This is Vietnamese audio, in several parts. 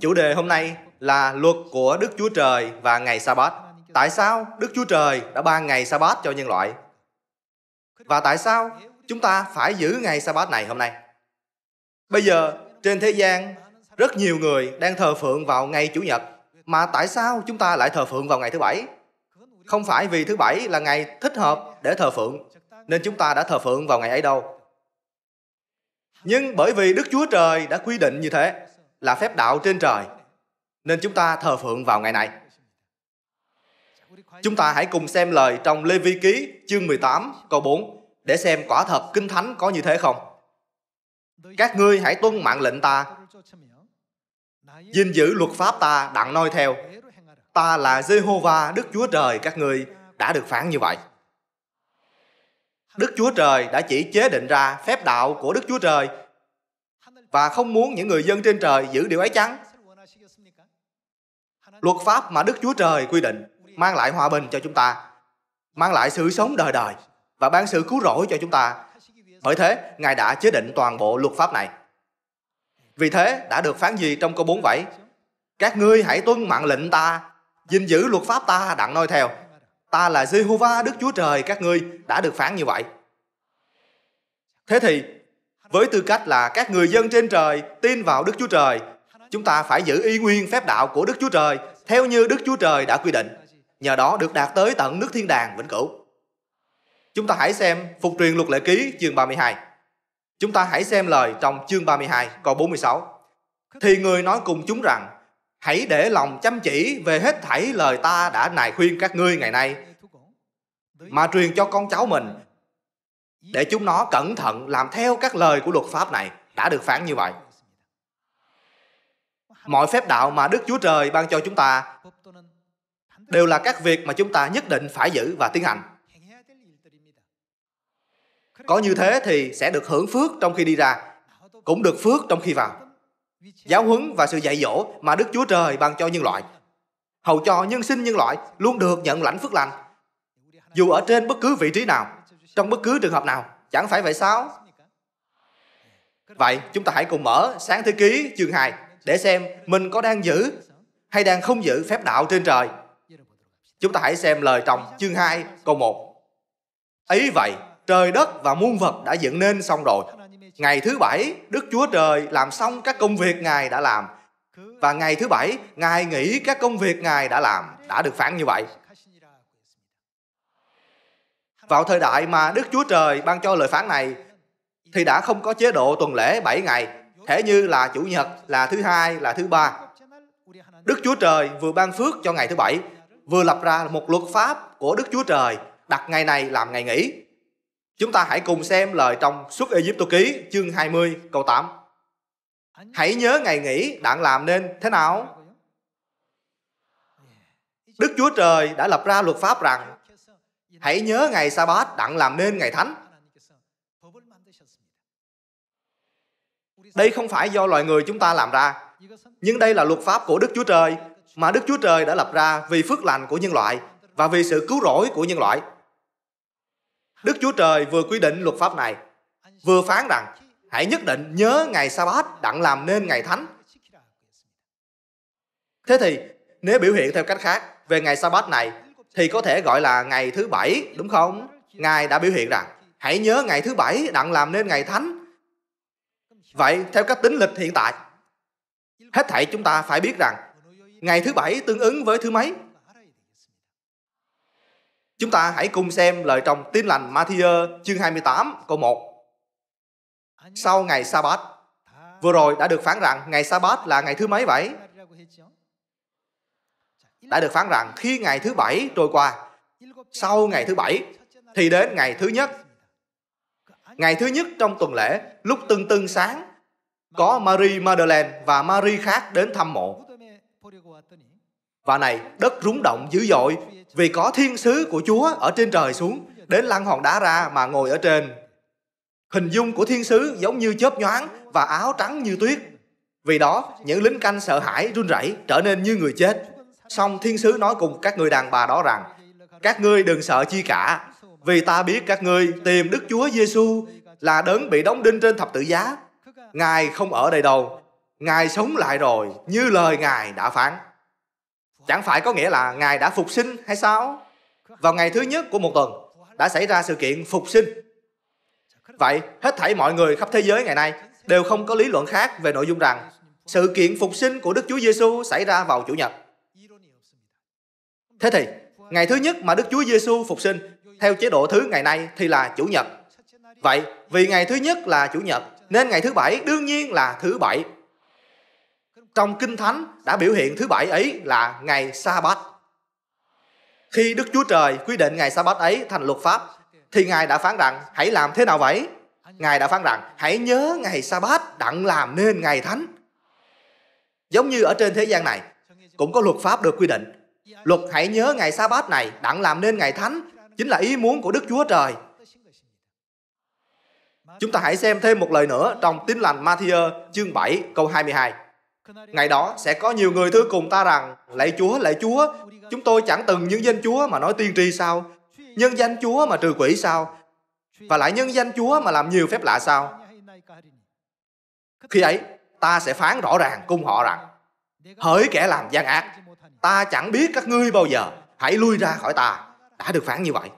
Chủ đề hôm nay là luật của Đức Chúa Trời và ngày Sa-bát. Tại sao Đức Chúa Trời đã ban ngày Sa-bát cho nhân loại? Và tại sao chúng ta phải giữ ngày Sa-bát này hôm nay? Bây giờ trên thế gian rất nhiều người đang thờ phượng vào ngày Chủ nhật mà tại sao chúng ta lại thờ phượng vào ngày thứ bảy? Không phải vì thứ bảy là ngày thích hợp để thờ phượng nên chúng ta đã thờ phượng vào ngày ấy đâu. Nhưng bởi vì Đức Chúa Trời đã quy định như thế là phép đạo trên trời nên chúng ta thờ phượng vào ngày này. Chúng ta hãy cùng xem lời trong Lê Vi Ký chương 18 câu 4 để xem quả thật Kinh Thánh có như thế không. Các ngươi hãy tuân mạng lệnh ta, gìn giữ luật pháp ta đặng noi theo. Ta là Jehovah Đức Chúa Trời các ngươi đã được phán như vậy. Đức Chúa Trời đã chỉ chế định ra phép đạo của Đức Chúa Trời và không muốn những người dân trên trời giữ điều ấy chăng? Luật pháp mà Đức Chúa Trời quy định mang lại hòa bình cho chúng ta, mang lại sự sống đời đời và ban sự cứu rỗi cho chúng ta. Bởi thế, Ngài đã chế định toàn bộ luật pháp này. Vì thế, đã được phán gì trong câu 47? Các ngươi hãy tuân mạng lệnh ta, gìn giữ luật pháp ta đặng noi theo. Ta là Jehovah Đức Chúa Trời các ngươi đã được phán như vậy. Thế thì với tư cách là các người dân trên trời tin vào Đức Chúa Trời. Chúng ta phải giữ y nguyên phép đạo của Đức Chúa Trời theo như Đức Chúa Trời đã quy định. Nhờ đó được đạt tới tận nước thiên đàng vĩnh cửu. Chúng ta hãy xem Phục truyền luật lệ ký chương 32. Chúng ta hãy xem lời trong chương 32 câu 46. Thì người nói cùng chúng rằng Hãy để lòng chăm chỉ về hết thảy lời ta đã nài khuyên các ngươi ngày nay mà truyền cho con cháu mình để chúng nó cẩn thận làm theo các lời của luật pháp này đã được phán như vậy. Mọi phép đạo mà Đức Chúa Trời ban cho chúng ta đều là các việc mà chúng ta nhất định phải giữ và tiến hành. Có như thế thì sẽ được hưởng phước trong khi đi ra, cũng được phước trong khi vào. Giáo huấn và sự dạy dỗ mà Đức Chúa Trời ban cho nhân loại, hầu cho nhân sinh nhân loại luôn được nhận lãnh phước lành, dù ở trên bất cứ vị trí nào trong bất cứ trường hợp nào chẳng phải vậy sao vậy chúng ta hãy cùng mở sáng thế ký chương 2 để xem mình có đang giữ hay đang không giữ phép đạo trên trời chúng ta hãy xem lời trong chương 2 câu 1 ấy vậy trời đất và muôn vật đã dựng nên xong rồi ngày thứ bảy đức chúa trời làm xong các công việc ngài đã làm và ngày thứ bảy ngài nghỉ các công việc ngài đã làm đã được phán như vậy vào thời đại mà Đức Chúa Trời ban cho lời phán này thì đã không có chế độ tuần lễ 7 ngày, thể như là chủ nhật, là thứ hai, là thứ ba. Đức Chúa Trời vừa ban phước cho ngày thứ bảy, vừa lập ra một luật pháp của Đức Chúa Trời đặt ngày này làm ngày nghỉ. Chúng ta hãy cùng xem lời trong Xuất Ai Cập ký chương 20 câu 8. Hãy nhớ ngày nghỉ đặng làm nên thế nào? Đức Chúa Trời đã lập ra luật pháp rằng Hãy nhớ ngày sa bát đặng làm nên ngày thánh. Đây không phải do loài người chúng ta làm ra, nhưng đây là luật pháp của Đức Chúa Trời mà Đức Chúa Trời đã lập ra vì phước lành của nhân loại và vì sự cứu rỗi của nhân loại. Đức Chúa Trời vừa quy định luật pháp này, vừa phán rằng hãy nhất định nhớ ngày sa bát đặng làm nên ngày thánh. Thế thì, nếu biểu hiện theo cách khác về ngày sa bát này thì có thể gọi là ngày thứ bảy đúng không ngài đã biểu hiện rằng hãy nhớ ngày thứ bảy đặng làm nên ngày thánh vậy theo cách tính lịch hiện tại hết thảy chúng ta phải biết rằng ngày thứ bảy tương ứng với thứ mấy Chúng ta hãy cùng xem lời trong tin lành Matthew chương 28 câu 1. Sau ngày sa bát vừa rồi đã được phán rằng ngày sa bát là ngày thứ mấy vậy? đã được phán rằng khi ngày thứ bảy trôi qua, sau ngày thứ bảy thì đến ngày thứ nhất. Ngày thứ nhất trong tuần lễ, lúc tưng tưng sáng, có Marie Madeleine và Marie khác đến thăm mộ. Và này, đất rúng động dữ dội vì có thiên sứ của Chúa ở trên trời xuống đến lăn hòn đá ra mà ngồi ở trên. Hình dung của thiên sứ giống như chớp nhoáng và áo trắng như tuyết. Vì đó, những lính canh sợ hãi run rẩy trở nên như người chết. Xong thiên sứ nói cùng các người đàn bà đó rằng, các ngươi đừng sợ chi cả, vì ta biết các ngươi tìm Đức Chúa Giêsu là đấng bị đóng đinh trên thập tự giá. Ngài không ở đây đâu, Ngài sống lại rồi như lời Ngài đã phán. Chẳng phải có nghĩa là Ngài đã phục sinh hay sao? Vào ngày thứ nhất của một tuần đã xảy ra sự kiện phục sinh. Vậy, hết thảy mọi người khắp thế giới ngày nay đều không có lý luận khác về nội dung rằng sự kiện phục sinh của Đức Chúa Giêsu xảy ra vào Chủ nhật. Thế thì, ngày thứ nhất mà Đức Chúa Giêsu phục sinh theo chế độ thứ ngày nay thì là chủ nhật. Vậy, vì ngày thứ nhất là chủ nhật, nên ngày thứ bảy đương nhiên là thứ bảy. Trong Kinh Thánh đã biểu hiện thứ bảy ấy là ngày sa bát Khi Đức Chúa Trời quy định ngày sa bát ấy thành luật pháp, thì Ngài đã phán rằng hãy làm thế nào vậy? Ngài đã phán rằng hãy nhớ ngày sa bát đặng làm nên ngày thánh. Giống như ở trên thế gian này, cũng có luật pháp được quy định Luật hãy nhớ ngày sa bát này đặng làm nên ngày thánh chính là ý muốn của Đức Chúa Trời. Chúng ta hãy xem thêm một lời nữa trong Tin lành Matthew chương 7 câu 22. Ngày đó sẽ có nhiều người thưa cùng ta rằng Lạy Chúa, lạy Chúa, chúng tôi chẳng từng những danh Chúa mà nói tiên tri sao? Nhân danh Chúa mà trừ quỷ sao? Và lại nhân danh Chúa mà làm nhiều phép lạ sao? Khi ấy, ta sẽ phán rõ ràng cùng họ rằng Hỡi kẻ làm gian ác, ta chẳng biết các ngươi bao giờ hãy lui ra khỏi ta đã được phán như vậy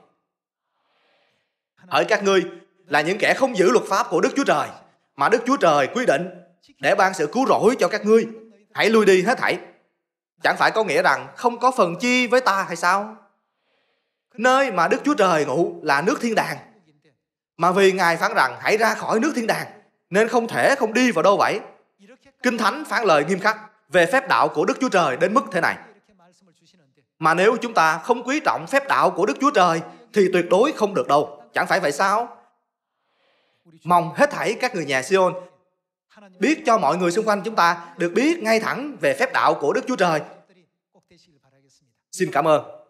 hỡi các ngươi là những kẻ không giữ luật pháp của đức chúa trời mà đức chúa trời quy định để ban sự cứu rỗi cho các ngươi hãy lui đi hết thảy chẳng phải có nghĩa rằng không có phần chi với ta hay sao nơi mà đức chúa trời ngủ là nước thiên đàng mà vì ngài phán rằng hãy ra khỏi nước thiên đàng nên không thể không đi vào đâu vậy kinh thánh phán lời nghiêm khắc về phép đạo của đức chúa trời đến mức thế này mà nếu chúng ta không quý trọng phép đạo của Đức Chúa Trời thì tuyệt đối không được đâu. Chẳng phải vậy sao? Mong hết thảy các người nhà Sion biết cho mọi người xung quanh chúng ta được biết ngay thẳng về phép đạo của Đức Chúa Trời. Xin cảm ơn.